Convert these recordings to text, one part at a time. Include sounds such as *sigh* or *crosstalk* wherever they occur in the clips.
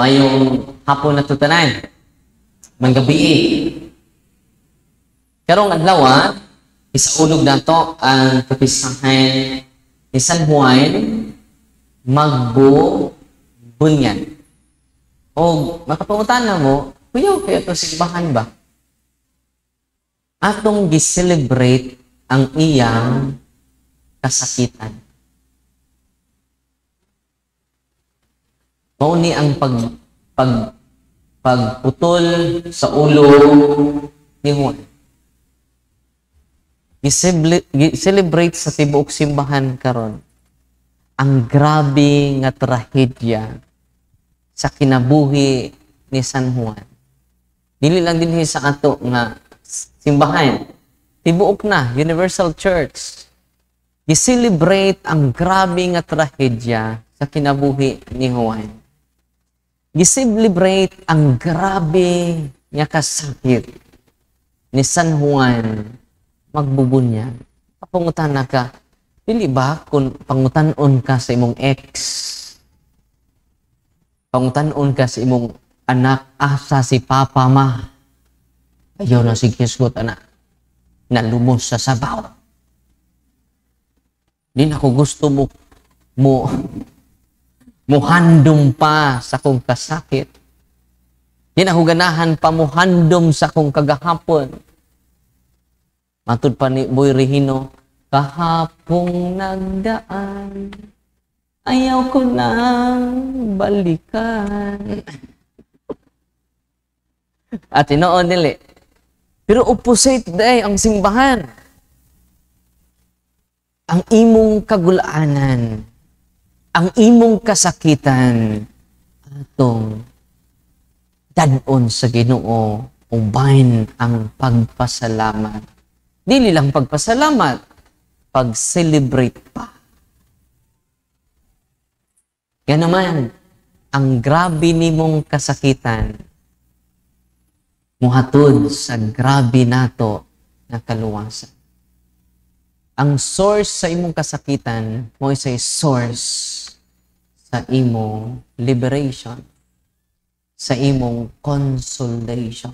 Mayong hapon na tutanan. Manggabi eh. Karong adlaw, ah, isaunog na to ang kapisahan ni San Juan Magbo Bunyan. O makapungutan na mo, Kuya, kaya ito simbahan ba? Atong giselebrate ang iyang kasakitan. mao ni ang pag pag pagputol sa ulo ni Juan. Gi-celebrate sa tibuok simbahan karon ang grabe nga trahedya sa kinabuhi ni San Juan. Dili lang dinhi sa ato nga simbahan. Tibuok na, Universal Church. Gi-celebrate ang grabe nga trahedya sa kinabuhi ni Juan gisilibrate ang grabe niya kasakit ni San Juan magbubunya. Pangutan na ka, pili ba kung pangutanon ka sa imong ex? Pangutanon ka sa imong anak asa si papa ma. Ayaw na si Kisgot anak. Nalumos sa sabaw. Di na ko gusto mo mo Muhandom pa sa kong kasakit. Ginahuganahan pa muhandom sa kong kagahapon. Matud pa ni Boy Regino, kahapong nagdaan, ayaw ko na balikan. At inoon nili. Pero opposite day ang simbahan. Ang imong kagulaanan ang imong kasakitan atong dadon sa Ginoo ubayn ang pagpasalamat. Dili lang pagpasalamat, pag-celebrate pa. Ganaman, ang grabe nimong kasakitan muhatod sa grabe nato na kaluwasan. Ang source sa imong kasakitan mo isa'y source sa imong liberation, sa imong consolation.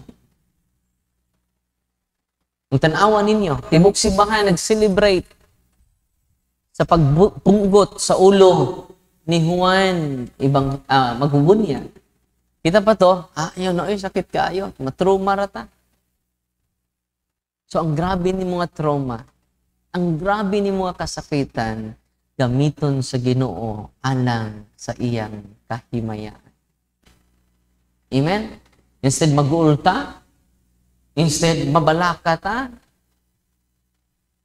Ang tanawa ninyo, tibok si Baha nag-celebrate sa pagpunggot sa ulo ni Juan ibang uh, ah, maghugunya. Kita pa to, ah, yun, oy, sakit ka, yun, matruma rata. So, ang grabe ni mga trauma, ang grabe ni mga kasakitan, gamiton sa Ginoo alang sa iyang kahimayaan. Amen? Instead magulta, instead mabalaka ta,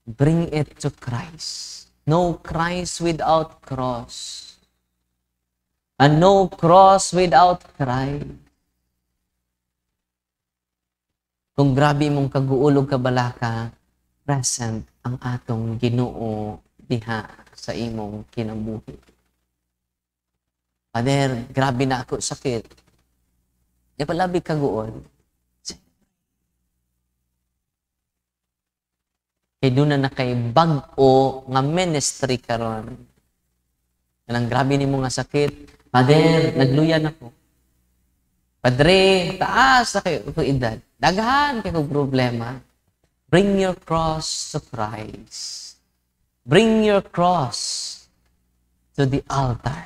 bring it to Christ. No Christ without cross. And no cross without Christ. Kung grabe mong kaguulog balaka, present ang atong ginoo diha sa imong kinabuhi. Father, grabe na ako sakit. Di palabi kaguon. Kay doon na nakay bag-o nga ministry karon. Nang grabe ni nga sakit. Father, nagluyan ako. Padre, taas na kayo edad. Daghan kayo problema. Bring your cross to Christ. Bring your cross to the altar.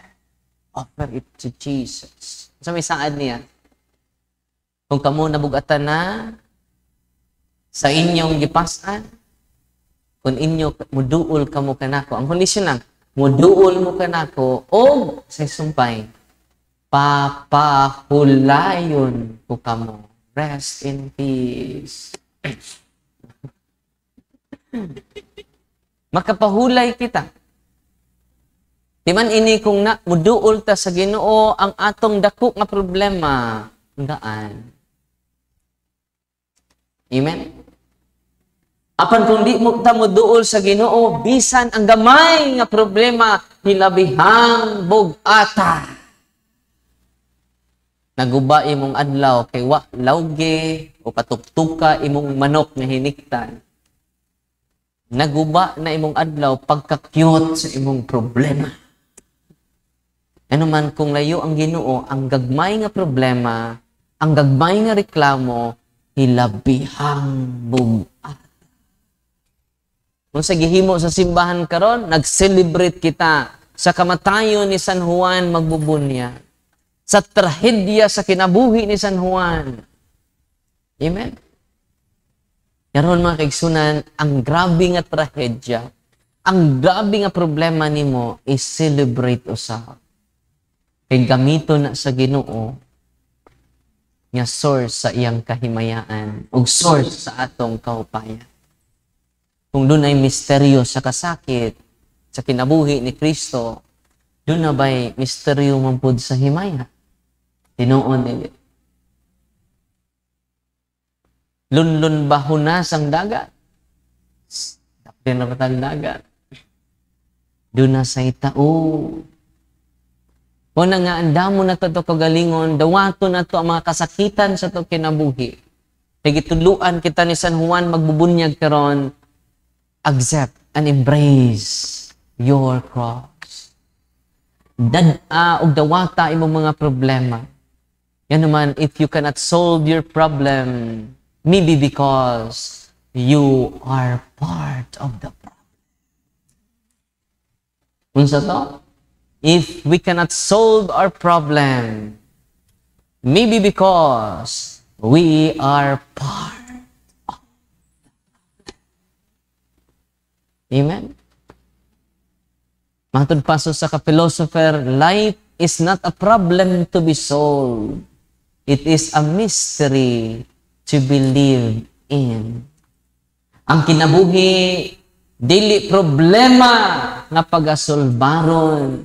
Offer it to Jesus. Sa so may saad niya, kung kamo nabugatan na sa inyong gipasan, kung inyo muduol kamo kanako. Ang kondisyon lang, muduol mo kanako o sa sumpay, papahulayon ko kamo. Rest in peace makapahulay kita. Di man ini kung na muduol ta sa Ginoo ang atong dako nga problema, gaan. Amen. Apan kung di mo ta muduol sa Ginoo bisan ang gamay nga problema hilabihang bugata. Naguba imong adlaw kay wa lawge o patuktuka imong manok nga hiniktan naguba na imong adlaw pagkakyot sa imong problema. Ano man kung layo ang Ginoo, ang gagmay nga problema, ang gagmay nga reklamo, hilabihang bugat. Kung sa gihimo sa simbahan karon, nag-celebrate kita sa kamatayon ni San Juan magbubunya, sa trahedya sa kinabuhi ni San Juan. Amen? Karon mga kaigsunan, ang grabe nga trahedya, ang grabe nga problema nimo is celebrate usa. Kay gamito na sa Ginoo nga source sa iyang kahimayaan ug source sa atong kaupayan. Kung doon ay misteryo sa kasakit, sa kinabuhi ni Kristo, doon na ba'y misteryo man sa himaya? Tinuon nila. Lunlun ba hunas ang dagat? Dakpin na ang dagat. Doon na sa itao. O na nga, andamo na to, to kagalingon, dawato na to ang mga kasakitan sa to kinabuhi. Nagituluan kita ni San Juan, magbubunyag karon accept and embrace your cross. Dada og dawata imong mga problema. Yan naman, if you cannot solve your problem, Maybe because you are part of the problem. Unsa to? If we cannot solve our problem, maybe because we are part of the problem. Amen? Matod paso sa ka-philosopher, life is not a problem to be solved. It is a mystery to believe in. Ang kinabuhi, dili problema nga pagasolbaron,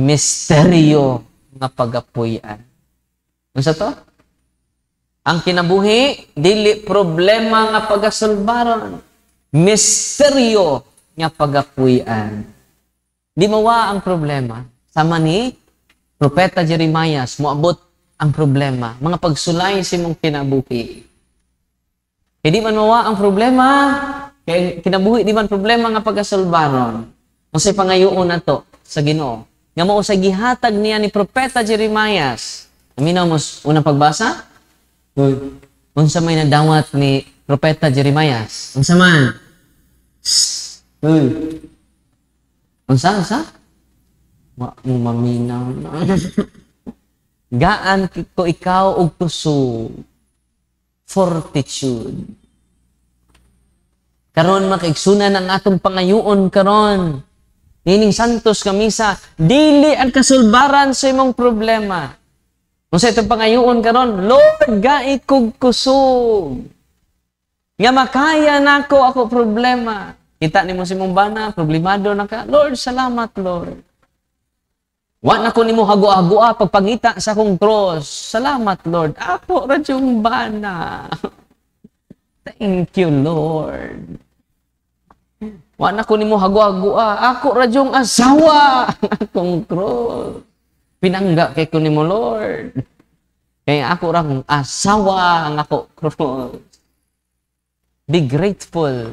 misteryo nga pagapuyan. Unsa to? Ang kinabuhi, dili problema nga pagasolbaron, misteryo nga pagapuyan. Di mawa ang problema. Sama ni Propeta Jeremias, muabot ang problema, mga pagsulay si mong kinabuhi. Kaya eh, di man mawa ang problema, kaya kinabuhi di man problema nga pagasulbaron. Unsay pangayoon to sa Ginoo. Nga mo sa gihatag niya ni propeta Jeremias. Aminaw mo unang pagbasa? Unsa may nadawat ni propeta Jeremias? Unsa man? Uy. Unsa unsa? Wa mo maminaw. *laughs* gaan ko ikaw og kusog fortitude karon makaigsunan ang atong pangayoon karon nining santos kamisa dili ang kasulbaran sa imong problema unsa itong pangayoon karon lord gait kog kusog nga makaya nako ako problema kita nimo si mong bana problemado na ka lord salamat lord Wa na ko nimo hagua-hagua pagpangita sa kong cross. Salamat Lord. Apo radyong bana. *laughs* Thank you Lord. Wa na ko nimo hagua-hagua. Ako radyong asawa *laughs* akong cross. Pinangga kay ko mo, Lord. Kaya ako rang asawa ang ako cross. Be grateful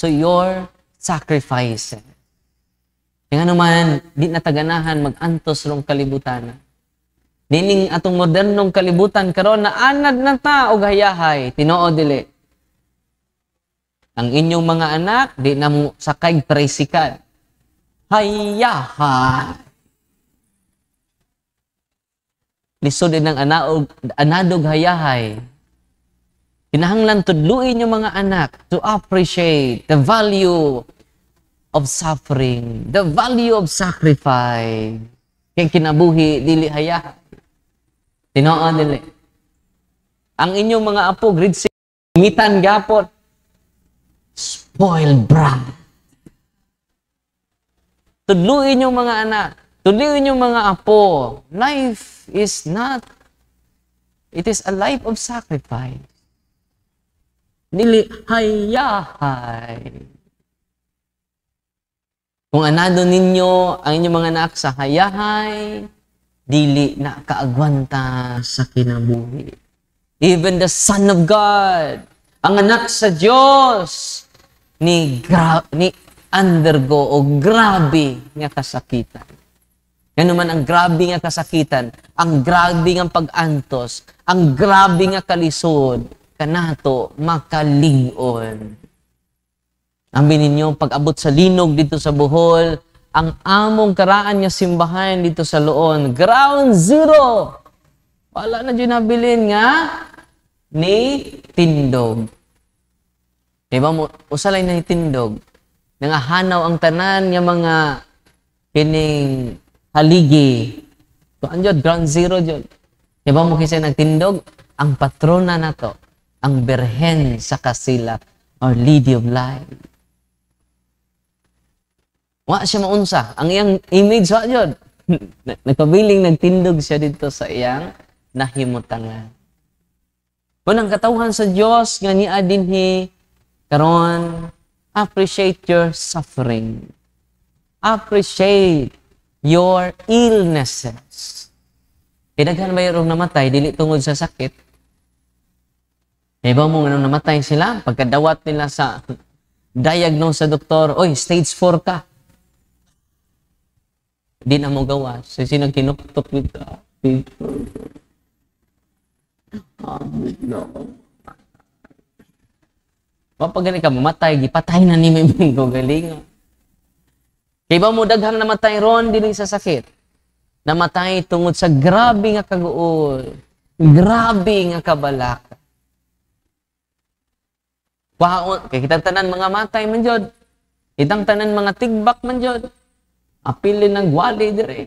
to your sacrifices. Kaya naman, di nataganahan magantos rong kalibutan. Nining atong modernong kalibutan karon na anad na ta og hayahay, tinoo dili. Ang inyong mga anak, di na mo sakay presikan. Hayahay! Lisod din ang anaog, anadog hayahay. Pinahanglan tudluin yung mga anak to appreciate the value of suffering, the value of sacrifice. Kaya kinabuhi, dili haya. Tinoon dili. Ang inyong mga apo, grid 6, mitan gapon. Spoiled brat. Tudluin yung mga anak. Tudluin yung mga apo. Life is not, it is a life of sacrifice. Nili hayahay. Kung anado ninyo ang inyong mga anak sa hayahay, dili na kaagwanta sa kinabuhi. Even the Son of God, ang anak sa Diyos, ni, gra- ni undergo o grabe nga kasakitan. Yan naman ang grabe nga kasakitan, ang grabe nga pag-antos, ang grabe nga kalisod, kanato makalingon Amin ninyo, pag-abot sa linog dito sa Bohol, ang among karaan nga simbahan dito sa Loon, ground zero. Wala na dyan nabilin nga ni Tindog. Diba mo, usalay na ni Tindog. Nangahanaw ang tanan nga mga kining haligi. So, andyan, ground zero dyan. Diba mo kasi nagtindog? Ang patrona na to, ang Berhen sa Kasila, Our Lady of Life. Wa siya maunsa. Ang iyang image wa jud. *laughs* Nagpabiling nagtindog siya dito sa iyang nahimutangan. Kung ang katawhan sa Dios nga niya dinhi karon appreciate your suffering. Appreciate your illnesses. Pinaghan ba yung namatay, dili tungod sa sakit. Iba mo nga namatay sila, pagkadawat nila sa *laughs* diagnose sa doktor, oy, stage 4 ka. Hindi na mo gawa. So, sinagkinuktok with God. Mapagaling ka mamatay, gipatay na ni may mga galing. Kay ba mo daghang namatay ron dili sa sakit? Namatay tungod sa grabe nga kaguol. Grabe nga kabalak. Paon, kay kitang tanan mga matay man jud. Kitang tanan mga tigbak man jud apilin ng gwali dire.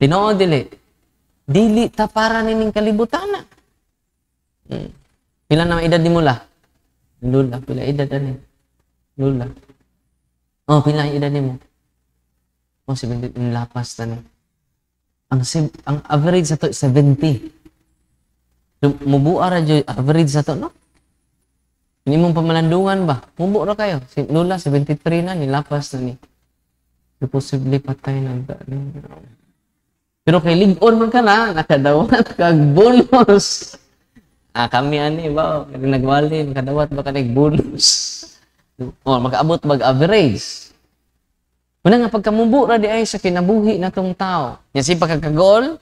Tinoo dili. Dili ta para nining kalibutana. Hmm. Pila na edad nimo Lula, pila edad ani? Lula. Oh, pila edad nimo? Oh, 70 lapas ta ni. Ang ang average sa to 70. Mubuara jo average sa to no? Hindi mong pamalandungan ba? Mubo ra kayo. Si Lola, 73 na, nilapas na ni. So, posible patay na dali. Pero kay Ligon man ka na, nakadawat kag bonus. Ah, kami ani ba? Kaya nagwali, nakadawat ba ka bonus? Oh, makaabot bag average. Muna nga pagkamubo ra di ay sa kinabuhi na tong tao. Yan si pagkagagol,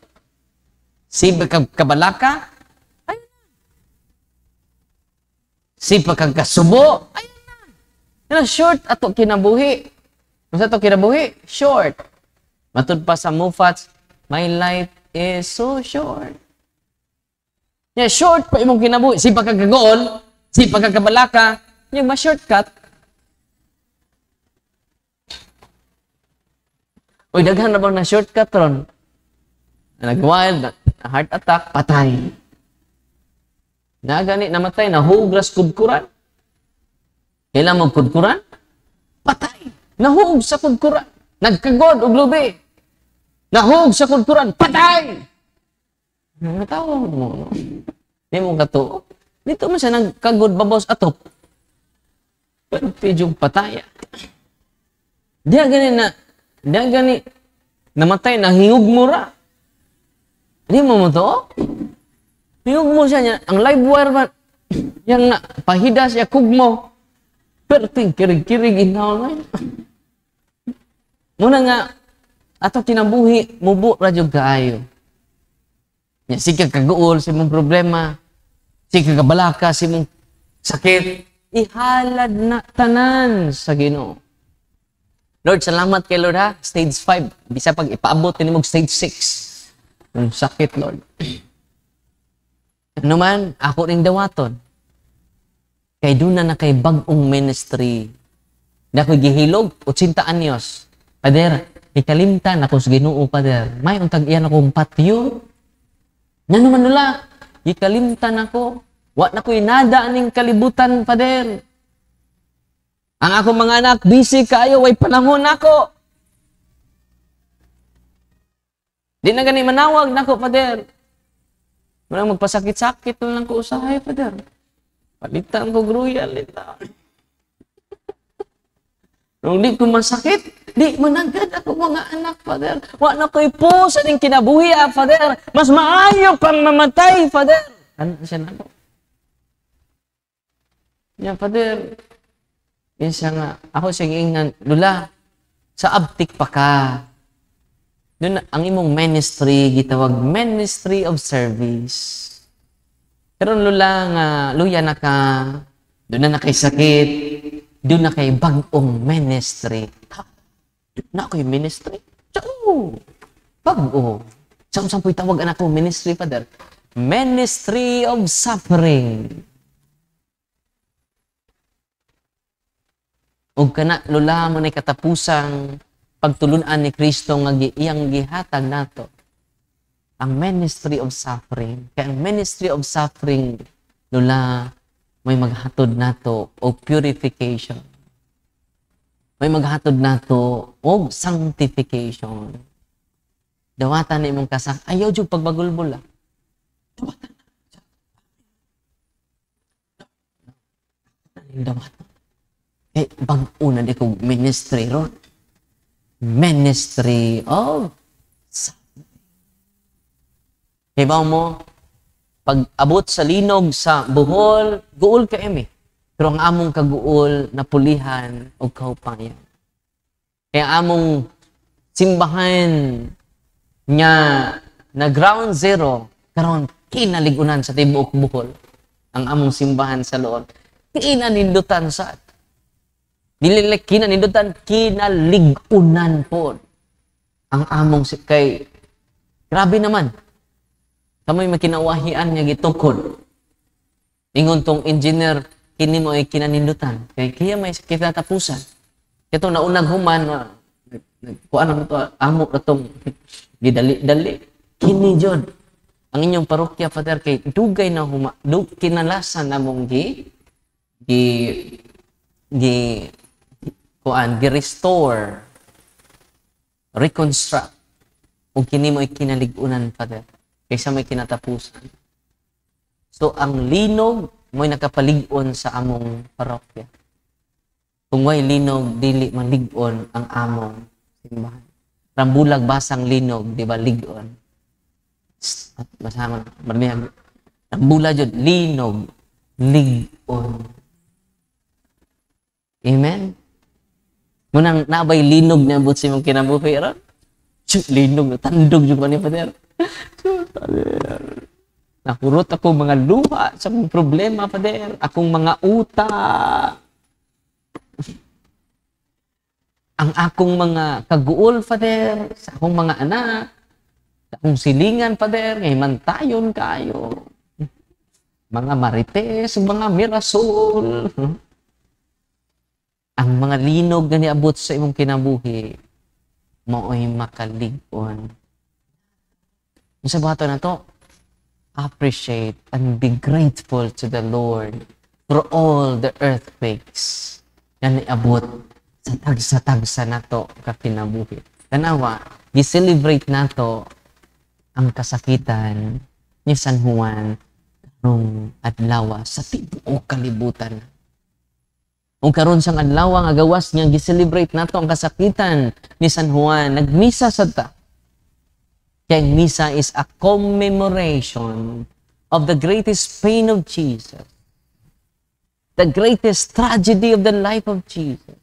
si kabalaka, Sipa kang kasubo. Ayun na. short ato kinabuhi. Masa ato kinabuhi? Short. Matod pa sa Mufats, my life is so short. Yan, short pa imong kinabuhi. Sipa kang kagool, sipa kang kabalaka, yung ma-shortcut. Uy, daghan na bang na-shortcut ron? Nagwild, na heart attack, patay. Na gani namatay na hugras kudkuran. Kailan mo kudkuran? Patay. Nahug sa kudkuran. Nagkagod og lubi. Nahug sa kudkuran. Patay. Natawag mo. No? Di mo katuo. Dito man siya nagkagod babos atop. Pero pidyong pataya. Ah. Diya gani na, diya gani, namatay, na mo ra. Di mo mo to? Niugmo siya niya, ang live wire ba? yang na, pahida siya kugmo. Perting kirig-kirig inaw Muna nga, ato kinabuhi, mubo radyo kaayo. Nya, si kaguol, si mong problema, si kabalaka, si mong sakit, ihalad na tanan sa Ginoo. Lord, salamat kay Lord ha. Stage 5. Bisa pag ipaabot ni mo stage 6. Ang hmm, sakit, Lord. Numan, ano ako ring dawaton. Kay doon na na nakay bagong ministry. Na ko gihilog, 80 anyos. Pader, ikalimtan ako sa ginoo, pader. May untag iyan akong patyo. Na naman ano nula, ikalimtan ako. Wat na ko inada aning kalibutan, pader. Ang ako mga anak, busy kayo, way panahon ako. Di na gani manawag nako, pader. Muna magpasakit-sakit lang ko usahay, Father. Palitan ko gruya, litan. *laughs* Nung di ko masakit, di managad ako mga anak, Father. Wa na ko'y po sa kinabuhi, ah, Father. Mas maayo pang mamatay, Father. Ano siya na ako? Yan, Father. Yan siya nga. Ako siya ingnan, Lula, sa abtik pa ka. Doon ang imong ministry gitawag ministry of service. Karon lula nga luya na ka doon na nakay sakit, doon na kay bagong ministry. Ha? Na ako'y ministry? Chao! Bago. Sa unsang po'y tawag anak ko, ministry, Father. Ministry of suffering. Huwag ka na, lula mo na katapusang pagtulunan ni Kristo nga iyang gihatag nato ang ministry of suffering kay ang ministry of suffering lula may maghatod nato og purification may maghatod nato og sanctification dawatan ni imong kasak ayaw jud pagbagulbol ah dawatan dawatan eh bag-una di ko ministry ron ministry of Kibaw mo, pag abot sa linog sa buhol, guol ka emi. Pero ang among kaguol, napulihan o kaupayan. Kaya among simbahan niya na ground zero, karon kinaligunan sa tibuok buhol ang among simbahan sa Lord. Kinanilutan sa Dili nila kinanindutan, kinaligunan po ang among si kay grabe naman. Kamoy makinawahian nga gitukod. Ingon tong engineer kini mo ay kinanindutan. Kay kaya may kita tapusan. Kito na unang human kuan ano to amo ra tong gidali-dali kini jud ang inyong parokya father kay dugay na huma dug kinalasan namong gi gi gi kuan gi-restore reconstruct ug kini mo kinalig-unan pa de kaysa may kinatapusan so ang linog mo'y nakapalig-on sa among parokya kung way linog dili man lig ang among simbahan rambulag basang linog di ba lig-on basama marami rambulag jud linog lig amen Munang nabay linog na abot sa imong kinabuhi ron. Linog, tandog yung manipader. Nakurot ako mga luha sa mga problema, pader. Akong mga uta. Ang akong mga kaguol, pader. Sa akong mga anak. Sa akong silingan, pader. Ngayon tayon kayo. Mga marites, mga mirasol ang mga linog na niabot sa imong kinabuhi mao'y makalig-on. Sa bato na to, appreciate and be grateful to the Lord for all the earthquakes na niabot sa tagsa-tagsa na to kapinabuhi. Tanawa, gi-celebrate na to ang kasakitan ni San Juan nung adlaw sa tibuok kalibutan. Ug karon sang adlaw ang agawas nga gi-celebrate nato ang kasakitan ni San Juan. Nagmisa sad ta. Kay misa is a commemoration of the greatest pain of Jesus. The greatest tragedy of the life of Jesus.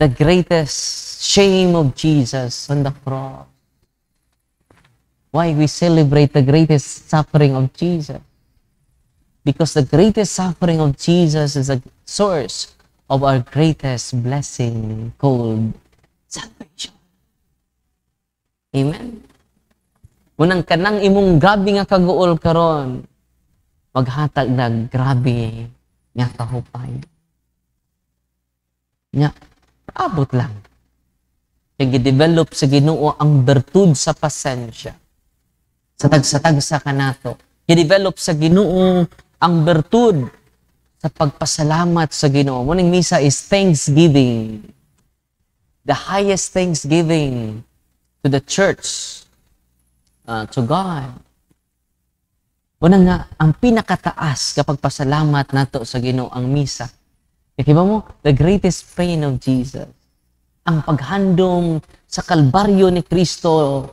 The greatest shame of Jesus on the cross. Why we celebrate the greatest suffering of Jesus? because the greatest suffering of Jesus is a source of our greatest blessing called salvation. Amen. Munang kanang imong gabi nga kaguol karon, maghatag na grabe nga kahupay. Nya, abot lang. Nag-develop sa ginoo ang bertud sa pasensya. Sa tagsatagsa ka nato. Gidevelop sa ginoo ang bertud sa pagpasalamat sa Ginoo. Muning misa is thanksgiving. The highest thanksgiving to the church, uh, to God. Una nga, ang pinakataas kapag pasalamat nato sa Ginoo ang misa. Kaya mo, the greatest pain of Jesus. Ang paghandom sa kalbaryo ni Kristo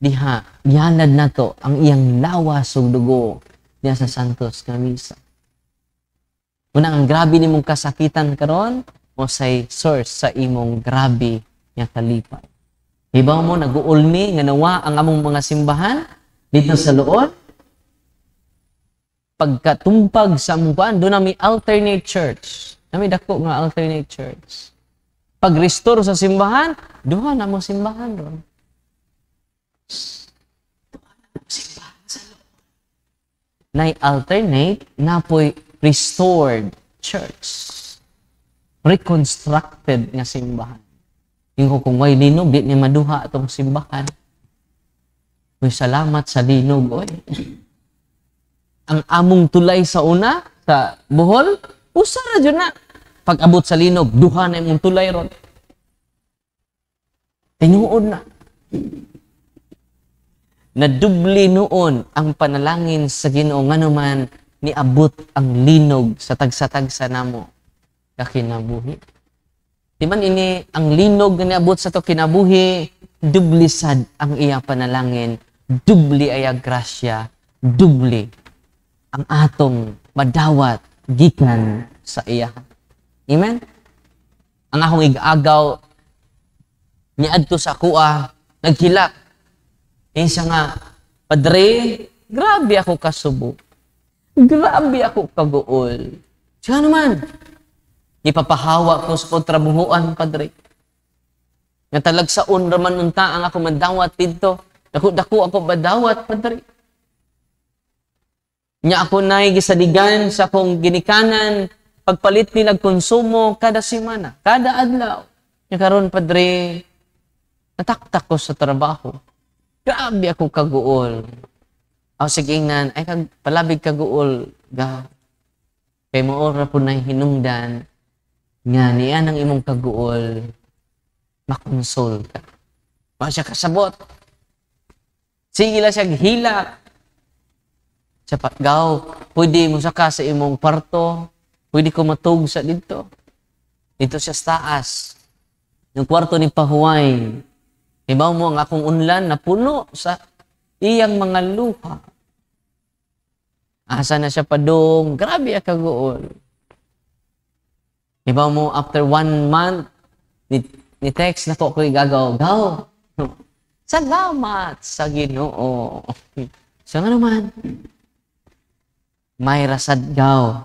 diha, gihalad nato ang iyang lawas ug dugo niya sa Santos nga misa. Una ang grabe nimong kasakitan karon mo say source sa imong grabe nga kalipay. Hibaw mo naguulmi nga nawa ang among mga simbahan dito sa luon. Pagkatumpag sa among do nami alternate church. Nami dako nga alternate church. Pag-restore sa simbahan, duha na mo simbahan ron. Duha na mo simbahan na alternate na po'y restored church. Reconstructed nga simbahan. Yung kung may linog, di ni maduha itong simbahan. May salamat sa linog, oy. Ang among tulay sa una, sa buhol, usa na dyan na. Pag abot sa linog, duha na yung tulay ron. Tinuod na na dubli noon ang panalangin sa Ginoo nganuman niabot ang linog sa tagsa-tagsa namo kinabuhi. Di man ini ang linog nga niabot sa to kinabuhi dubli sad ang iya panalangin, dubli aya grasya, dubli ang atong madawat gikan sa iya. Amen. Ang akong igagaw adto sa kuha naghilak eh, Insa nga, Padre, grabe ako kasubo. Grabe ako kaguol. Siya naman, ipapahawa ko sa kontrabuhuan, Padre. Nga talagsaon raman unta ang ako mandawat dito. Dako-dako ako badawat, Padre. Nya ako na'y gisadigan sa kong ginikanan, pagpalit nilag konsumo kada semana, kada adlaw. Nga karon Padre, nataktak ko sa trabaho Grabe ako kaguol. Aw oh, sige nan, ay kag palabig kaguol ga. Kay moora po na hinungdan nga niya ang imong kaguol makonsol ka. Wa siya kasabot. Sige la siya hila. Sa paggaw, pwede mo saka sa imong parto, pwede ko matug sa dito. Dito siya sa taas. Yung kwarto ni Pahuway, Ibaw mo ang akong unlan na puno sa iyang mga luha. Asa na siya padong, grabe ka kagool. Ibaw mo, after one month, ni, ni text na to ko ko'y gagaw, gaw. *laughs* Salamat sa ginoo. So *laughs* nga naman, may rasad gaw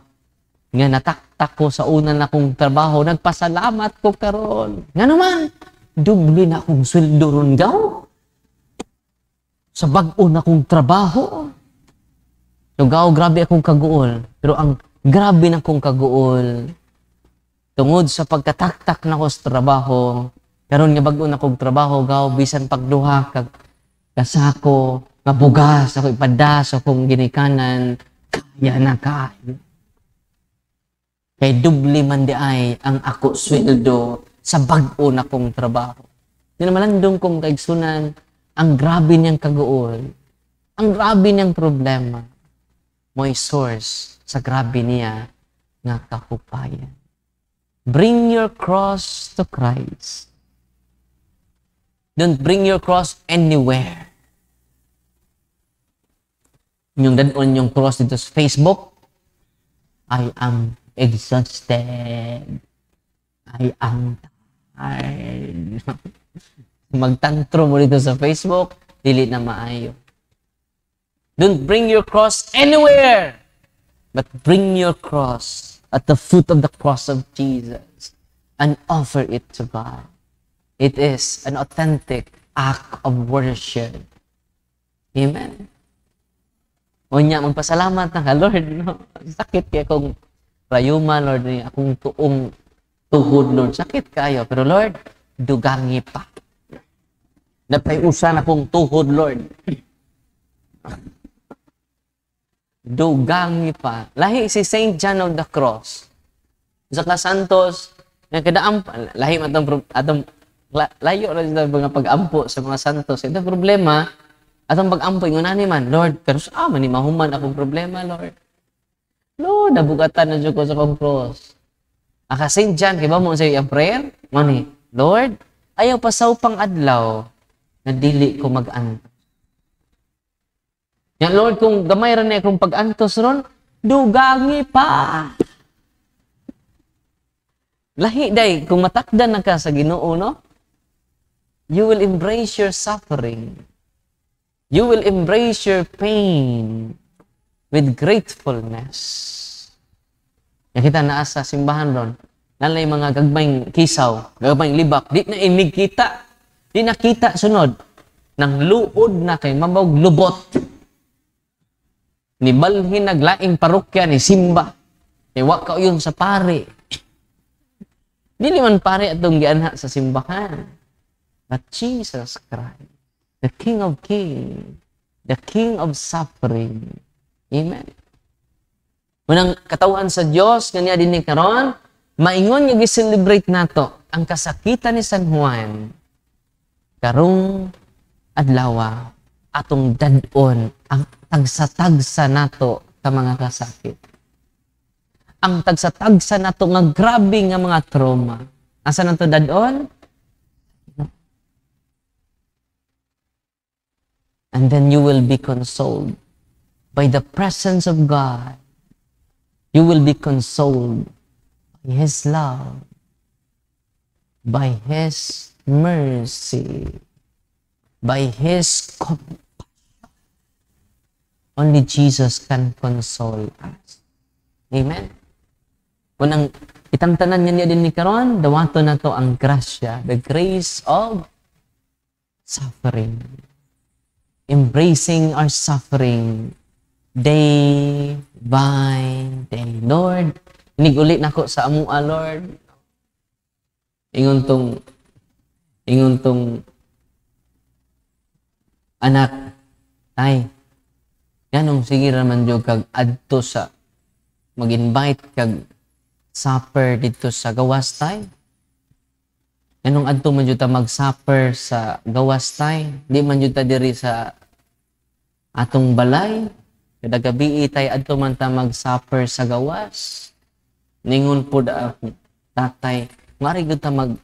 nga nataktak ko sa una na kong trabaho, nagpasalamat ko karon. Nga naman, Dubli na akong sweldo ron gaw. Sa bag na akong trabaho. So gaw, grabe akong kaguol. Pero ang grabe na akong kaguol, tungod sa pagkataktak na ko sa trabaho, karon nga bago o na akong trabaho, gaw, bisan pagduha, kag kasako, mabugas, ako ipadas, akong ginikanan, kaya na kaayo. Kay dubli man di ay ang ako sweldo sa bago na kong trabaho. Dinamalandong kong kaigsunan ang grabe niyang kaguol, ang grabe niyang problema, mo'y source sa grabe niya nga kahupayan. Bring your cross to Christ. Don't bring your cross anywhere. Yung danon yung cross dito sa Facebook, I am exhausted. I am tired. Ay, *laughs* magtantro mo dito sa Facebook, dili na maayo. Don't bring your cross anywhere, but bring your cross at the foot of the cross of Jesus and offer it to God. It is an authentic act of worship. Amen. O niya, magpasalamat na ka, Lord. No? Sakit kaya kung rayuma, Lord, niya, akong tuong Tuhod, Lord. Sakit kayo. Pero Lord, dugangi pa. Napayusan akong tuhod, Lord. dugangi pa. Lahi si St. John of the Cross. Sa Santos, nagkadaam pa. Lahi atong, atong layo ra sa mga pagampo sa mga santos. Ito problema, atong pagampo ingon ani man, Lord, pero sa ah, ni mahuman akong problema, Lord. Lord, nabugatan na jud ko sa akong cross. Aka St. John, kay mo sa iyang prayer? Mani, Lord, ayaw pa sa upang adlaw na dili ko mag-antos. Yan, Lord, kung gamay rin akong pag-antos ron, dugangi pa. Lahi day, kung matakdan na ka sa ginoo, no? You will embrace your suffering. You will embrace your pain with gratefulness kita naa sa simbahan ron, nalay mga gagmayng kisaw, gagmayng libak, di na inig kita. Di nakita sunod. Nang luod na kay mabog lubot. Ni balhin naglaing parokya ni Simba. Kay wa ka yun sa pare. Dili man pare atong gianha sa simbahan. But Jesus Christ, the King of Kings, the King of Suffering. Amen. Munang katawaan sa Dios nga kaniya dinhi karon, maingon nga gi-celebrate nato ang kasakitan ni San Juan karong adlaw atong dadon ang tagsa-tagsa nato sa mga kasakit. Ang tagsa-tagsa nato nga grabe nga mga trauma. Asa nato dadon? And then you will be consoled by the presence of God You will be consoled by His love, by His mercy, by His compassion. Only Jesus can console us. Amen? Kung ang itangtanan niya din ni Karon, dawato na to ang grasya, the grace of suffering. Embracing our suffering divine day. Lord, inigulit nako sa among ah, Lord. Ingon tong ingon tong anak ay ganong sige ra man jud kag adto sa mag-invite kag supper dito sa gawas tay. Ganong adto man jud ta mag-supper sa gawas tay. Di man jud ta diri sa atong balay Kada gabi itay adto man ta mag-supper sa gawas. Ningon po da, tatay, mari gud ta mag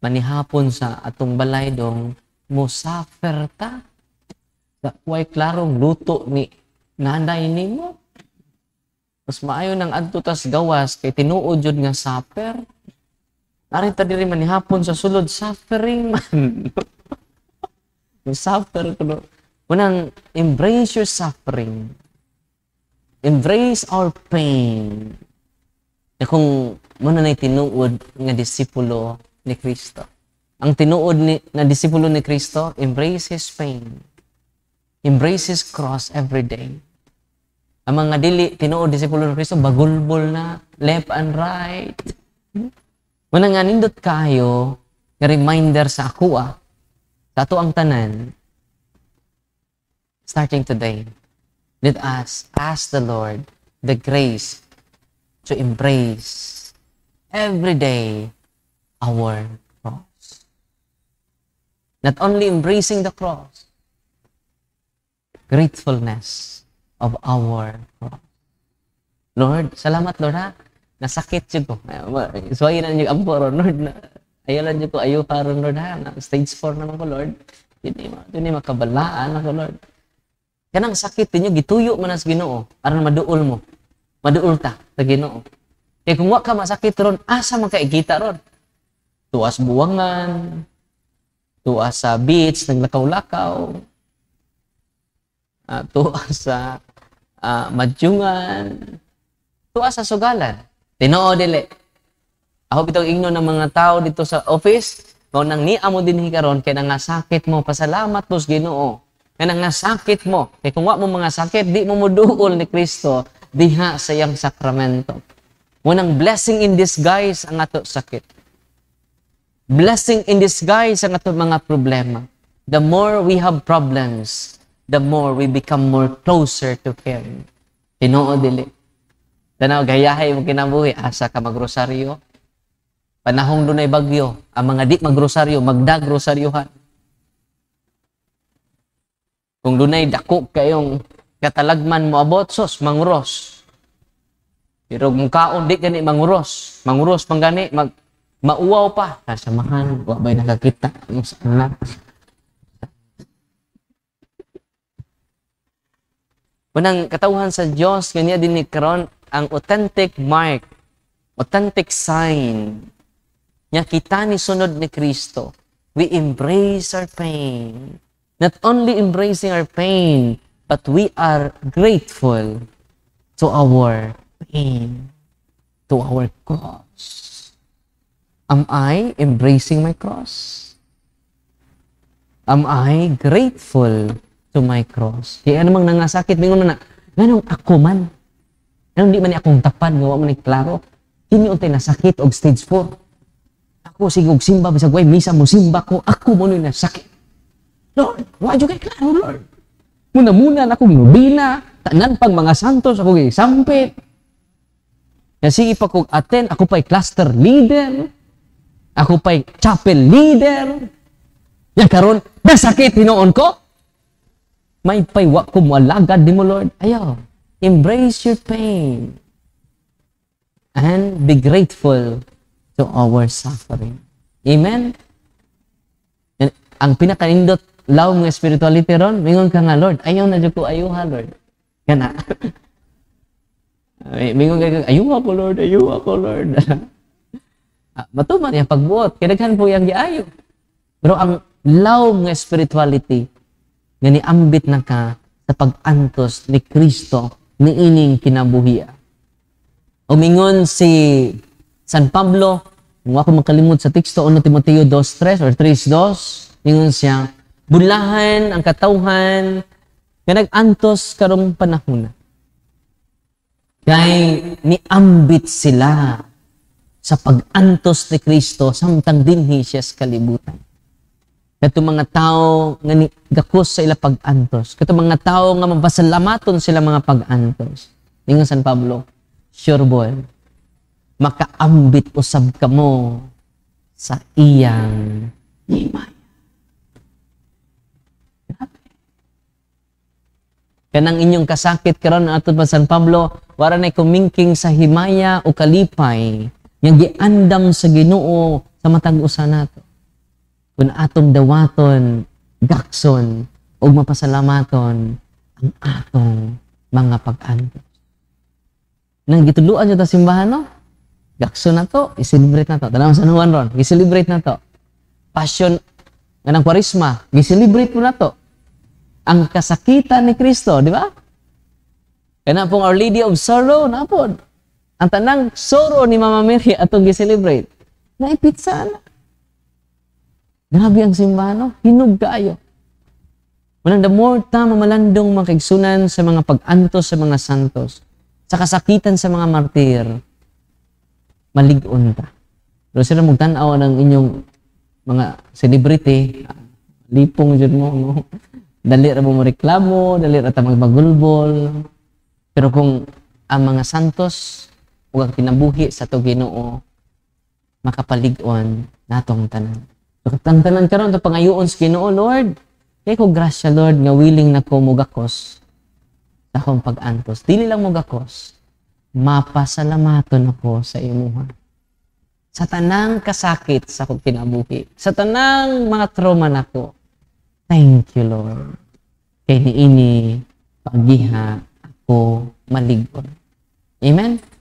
manihapon sa atong balay dong mo musafir ta. Dakway klarong luto ni nanay nimo. Mas maayo nang adto tas gawas kay tinuod jud nga supper. Narita diri manihapon sa sulod suffering man. suffer *laughs* ko Unang, embrace your suffering. Embrace our pain. Na eh, kung muna na tinuod nga disipulo ni Kristo. Ang tinuod ni, na disipulo ni Kristo, embrace His pain. Embrace His cross every day. Ang mga dili, tinuod disipulo ni Kristo, bagulbol na, left and right. Muna nga nindot kayo, nga reminder sa akuha, sa ato ang tanan, starting today, let us ask the Lord the grace to embrace every day our cross. Not only embracing the cross, gratefulness of our cross. Lord, salamat Lord ha. Nasakit jud ko. Suwayin na yung amporon Lord na. Ayalan jud ko ayo paron Lord ha. Na stage 4 naman ko Lord. Hindi ma, hindi makabalaan ako Lord kanang sakit ninyo gituyo man sa Ginoo aron maduol mo maduol ta sa Ginoo kay kung wa ka masakit ron asa man ka ikita ron tuas buwangan tuas sa beach naglakaw-lakaw uh, ah, tuas sa uh, ah, madyungan tuas sa sugalan tinoo dili ako bitong ingno ng mga tao dito sa office mao nang ni amo din karon kay nang sakit mo pasalamat mo Ginoo nga nga sakit mo kay eh, kung mo mga sakit di mo muduol ni Kristo diha sa iyang sakramento munang blessing in disguise ang ato sakit blessing in disguise ang ato mga problema the more we have problems the more we become more closer to him tinuo dili tanaw gayahay mo kinabuhi asa ka magrosaryo panahong dunay bagyo ang mga di magrosaryo magdagrosaryohan kung dunay dako kayong katalagman mo abotsos, sos, manguros. Pero kung kaon, di gani manguros. Manguros pang gani, mag, mauaw pa. Kasamahan, wabay nakakita. Ano Sana. Unang katauhan sa Dios kanya din ni karon ang authentic mark, authentic sign nya kita ni sunod ni Kristo. We embrace our pain not only embracing our pain, but we are grateful to our pain, to our cross. Am I embracing my cross? Am I grateful to my cross? Kaya ano mang nangasakit, bingon na, ganong ako man. Ganong di man akong tapad, gawa man ni klaro. Kini untay nasakit og stage 4. Ako sigog simba bisag way misa mo simba ko, ako mo na sakit Lord, wadyo kay klaro, Lord. Muna-muna na kong nubina, tanan pang mga santos, ako kay sampit. Kasi ipa kong attend, ako pa'y cluster leader. Ako pa'y chapel leader. Ya karon, nasakit hinoon ko. May paywa ko mo alagad ni mo, Lord. Ayaw, embrace your pain. And be grateful to our suffering. Amen? Ang pinakanindot law nga spirituality ron, mingon ka nga, Lord, ayaw na dyan ko, ayaw ha, Lord. Kana. *laughs* mingon ka, ayaw ako, Lord, ayaw ako, Lord. *laughs* ah, matuman yung pagbuot, kinaghan po yung giayo. Pero ang law nga spirituality, nga niambit na ka sa pag-antos ni Kristo ni ining kinabuhiya. Umingon si San Pablo, kung ako makalimot sa teksto, 1 Timoteo 2.3 or 3.2, ingon siya, bulahan ang katauhan, nga nagantos karong panahon. Kay niambit sila sa pagantos ni Kristo samtang dinhi siya sa kalibutan. Kato mga tao nga gakos sa ila pagantos. Kato mga tao nga mabasalamaton sila mga pagantos. Ningon San Pablo, sure boy, makaambit usab kamo sa iyang himay. kanang inyong kasakit karon atod pa San Pablo wara nay kumingking sa himaya o kalipay yang giandam sa Ginoo sa matag usa nato kun atong dawaton gakson ug mapasalamaton ang atong mga pag-antos nang gituluan sa simbahan no gakson na to i-celebrate na to tanaw sa Juan ron i-celebrate na to passion nga ng kwarisma i-celebrate mo na to ang kasakitan ni Kristo, di ba? Kana pong Our Lady of Sorrow na po. Ang tanang sorrow ni Mama Mary atong gi-celebrate. Naipit sana. Grabe ang simbahan, no? Hinog kaayo. the more ta mamalandong makigsunan sa mga pag-antos sa mga santos, sa kasakitan sa mga martir, maligon ta. Pero sila magtanaw ng inyong mga celebrity, lipong dyan mo, no? dali ra mo reklamo dali ra ta magmagulbol pero kung ang mga santos ug ang kinabuhi sa to Ginoo makapalig-on natong tanan so katang tanan karon to pangayoon sa Ginoo Lord kay ko grasya Lord nga willing na ko mugakos sa akong pag-antos dili lang mugakos mapasalamaton ako sa imuha sa tanang kasakit sa akong kinabuhi sa tanang mga trauma nako Thank you, Lord. Kay ini pagiha ako maligo. Amen?